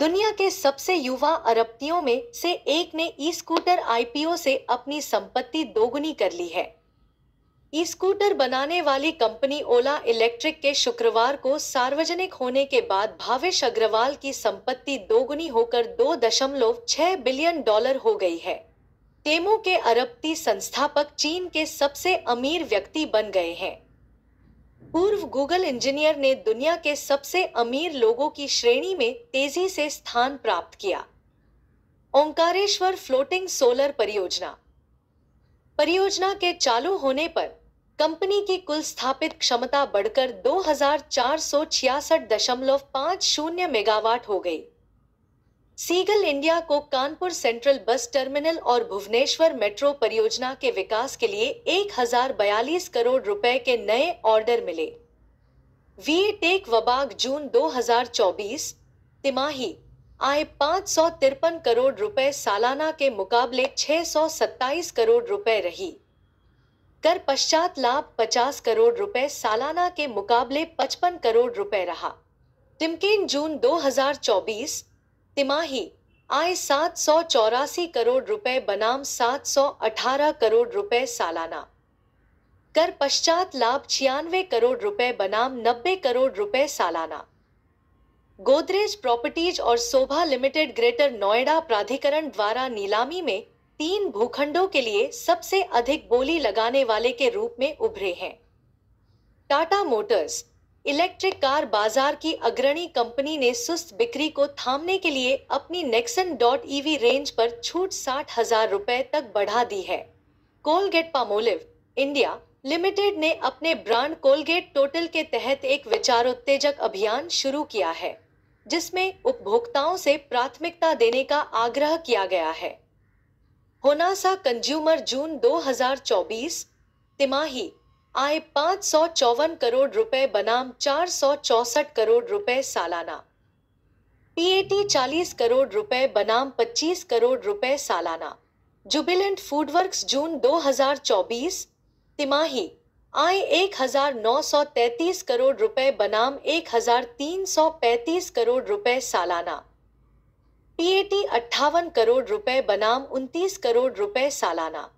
दुनिया के सबसे युवा अरबतियों में से एक ने ई स्कूटर आईपीओ से अपनी संपत्ति दोगुनी कर ली है ई स्कूटर बनाने वाली कंपनी ओला इलेक्ट्रिक के शुक्रवार को सार्वजनिक होने के बाद भावेश अग्रवाल की संपत्ति दोगुनी होकर दो दशमलव छह बिलियन डॉलर हो गई है टेमो के अरबती संस्थापक चीन के सबसे अमीर व्यक्ति बन गए हैं पूर्व गूगल इंजीनियर ने दुनिया के सबसे अमीर लोगों की श्रेणी में तेजी से स्थान प्राप्त किया ओंकारेश्वर फ्लोटिंग सोलर परियोजना परियोजना के चालू होने पर कंपनी की कुल स्थापित क्षमता बढ़कर दो मेगावाट हो गई सीगल इंडिया को कानपुर सेंट्रल बस टर्मिनल और भुवनेश्वर मेट्रो परियोजना के विकास के लिए एक करोड़ रुपए के नए ऑर्डर मिले वी टेक वबाग जून 2024 तिमाही सौ पाँच करोड़ रुपए सालाना के मुकाबले 627 करोड़ रुपए रही कर पश्चात लाभ 50 करोड़ रुपए सालाना के मुकाबले 55 करोड़ रुपए रहा टिमकिन जून 2024 तिमाही आय सात सौ चौरासी करोड़ रुपए बनाम सात सौ अठारह करोड़ रुपए सालाना कर पश्चात लाभ छियानवे करोड़ रुपए बनाम नब्बे करोड़ रुपए सालाना गोदरेज प्रॉपर्टीज और शोभा लिमिटेड ग्रेटर नोएडा प्राधिकरण द्वारा नीलामी में तीन भूखंडों के लिए सबसे अधिक बोली लगाने वाले के रूप में उभरे हैं टाटा मोटर्स इलेक्ट्रिक कार बाजार की अग्रणी कंपनी ने सुस्त बिक्री को थामने के लिए अपनी नेक्सन डॉट ईवी रेंज पर छूट साठ हजार रुपए तक बढ़ा दी है कोलगेट पामोलिव इंडिया लिमिटेड ने अपने ब्रांड कोलगेट टोटल के तहत एक विचारोत्तेजक अभियान शुरू किया है जिसमें उपभोक्ताओं से प्राथमिकता देने का आग्रह किया गया है होनासा कंज्यूमर जून 2024 तिमाही आय पाँच सौ चौवन करोड़ रुपए बनाम चार सौ चौसठ करोड़ रुपए सालाना पीएटी चालीस करोड़ रुपए बनाम पच्चीस करोड़ रुपए सालाना जुबिलेंट फूडवर्क्स जून 2024 तिमाही आय एक हजार नौ सौ तैतीस करोड़ रुपए बनाम एक हजार तीन सौ पैंतीस करोड़ रुपए सालाना पीएटी अट्ठावन करोड़ रुपए बनाम उनतीस करोड़ रुपए सालाना